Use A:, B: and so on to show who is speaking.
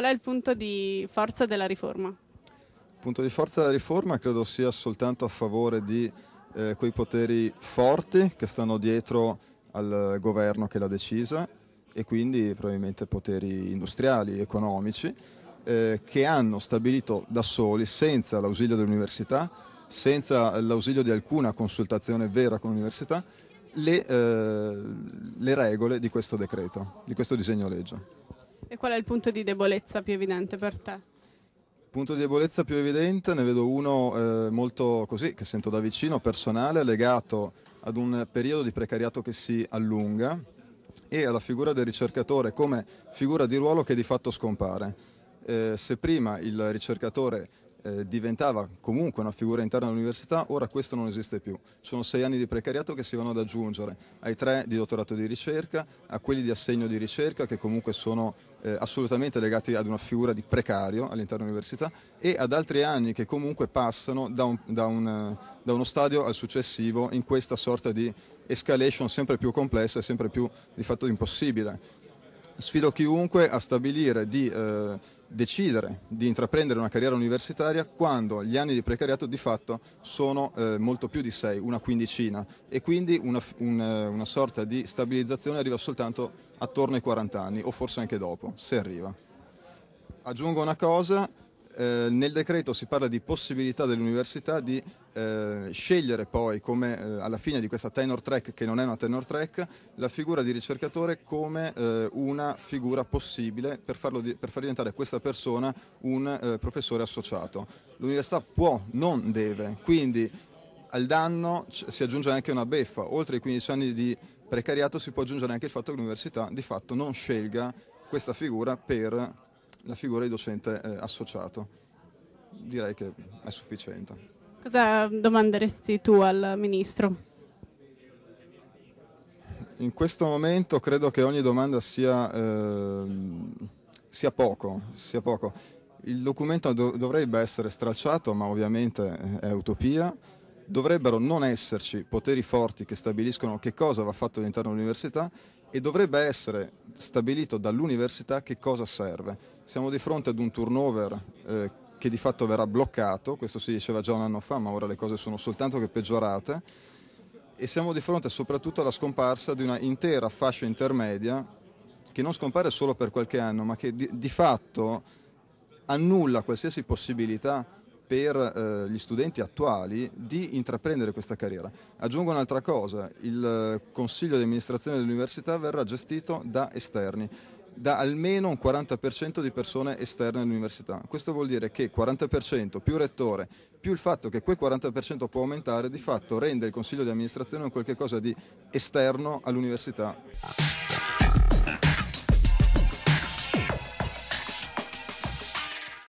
A: qual è il punto di forza della riforma? Il punto di forza della riforma credo sia soltanto a favore di eh, quei poteri forti che stanno dietro al governo che l'ha decisa e quindi probabilmente poteri industriali, economici, eh, che hanno stabilito da soli, senza l'ausilio dell'università, senza l'ausilio di alcuna consultazione vera con l'università, le, eh, le regole di questo decreto, di questo disegno legge. E qual è il punto di debolezza più evidente per te? Punto di debolezza più evidente, ne vedo uno eh, molto così, che sento da vicino, personale, legato ad un periodo di precariato che si allunga e alla figura del ricercatore come figura di ruolo che di fatto scompare. Eh, se prima il ricercatore eh, diventava comunque una figura interna all'università, ora questo non esiste più. Sono sei anni di precariato che si vanno ad aggiungere ai tre di dottorato di ricerca, a quelli di assegno di ricerca che comunque sono eh, assolutamente legati ad una figura di precario all'interno dell'università e ad altri anni che comunque passano da, un, da, un, eh, da uno stadio al successivo in questa sorta di escalation sempre più complessa e sempre più di fatto impossibile sfido chiunque a stabilire di eh, decidere di intraprendere una carriera universitaria quando gli anni di precariato di fatto sono eh, molto più di sei, una quindicina e quindi una, un, eh, una sorta di stabilizzazione arriva soltanto attorno ai 40 anni o forse anche dopo, se arriva. Aggiungo una cosa, eh, nel decreto si parla di possibilità dell'università di eh, scegliere poi come eh, alla fine di questa tenor track che non è una tenor track la figura di ricercatore come eh, una figura possibile per, di, per, far diventare questa persona un eh, professore associato. L'università può, non deve, quindi al danno si aggiunge anche una beffa, oltre ai 15 anni di precariato si può aggiungere anche il fatto che l'università di fatto non scelga questa figura per la figura di docente eh, associato. Direi che è sufficiente. Cosa domanderesti tu al Ministro? In questo momento credo che ogni domanda sia, eh, sia, poco, sia poco, Il documento dovrebbe essere stralciato, ma ovviamente eh, è utopia. Dovrebbero non esserci poteri forti che stabiliscono che cosa va fatto all'interno dell'università e dovrebbe essere stabilito dall'università che cosa serve. Siamo di fronte ad un turnover eh, che di fatto verrà bloccato, questo si diceva già un anno fa, ma ora le cose sono soltanto che peggiorate, e siamo di fronte soprattutto alla scomparsa di una intera fascia intermedia che non scompare solo per qualche anno, ma che di, di fatto annulla qualsiasi possibilità per eh, gli studenti attuali di intraprendere questa carriera. Aggiungo un'altra cosa, il eh, consiglio di amministrazione dell'università verrà gestito da esterni da almeno un 40% di persone esterne all'università. Questo vuol dire che 40% più rettore, più il fatto che quel 40% può aumentare, di fatto rende il consiglio di amministrazione un qualcosa di esterno all'università.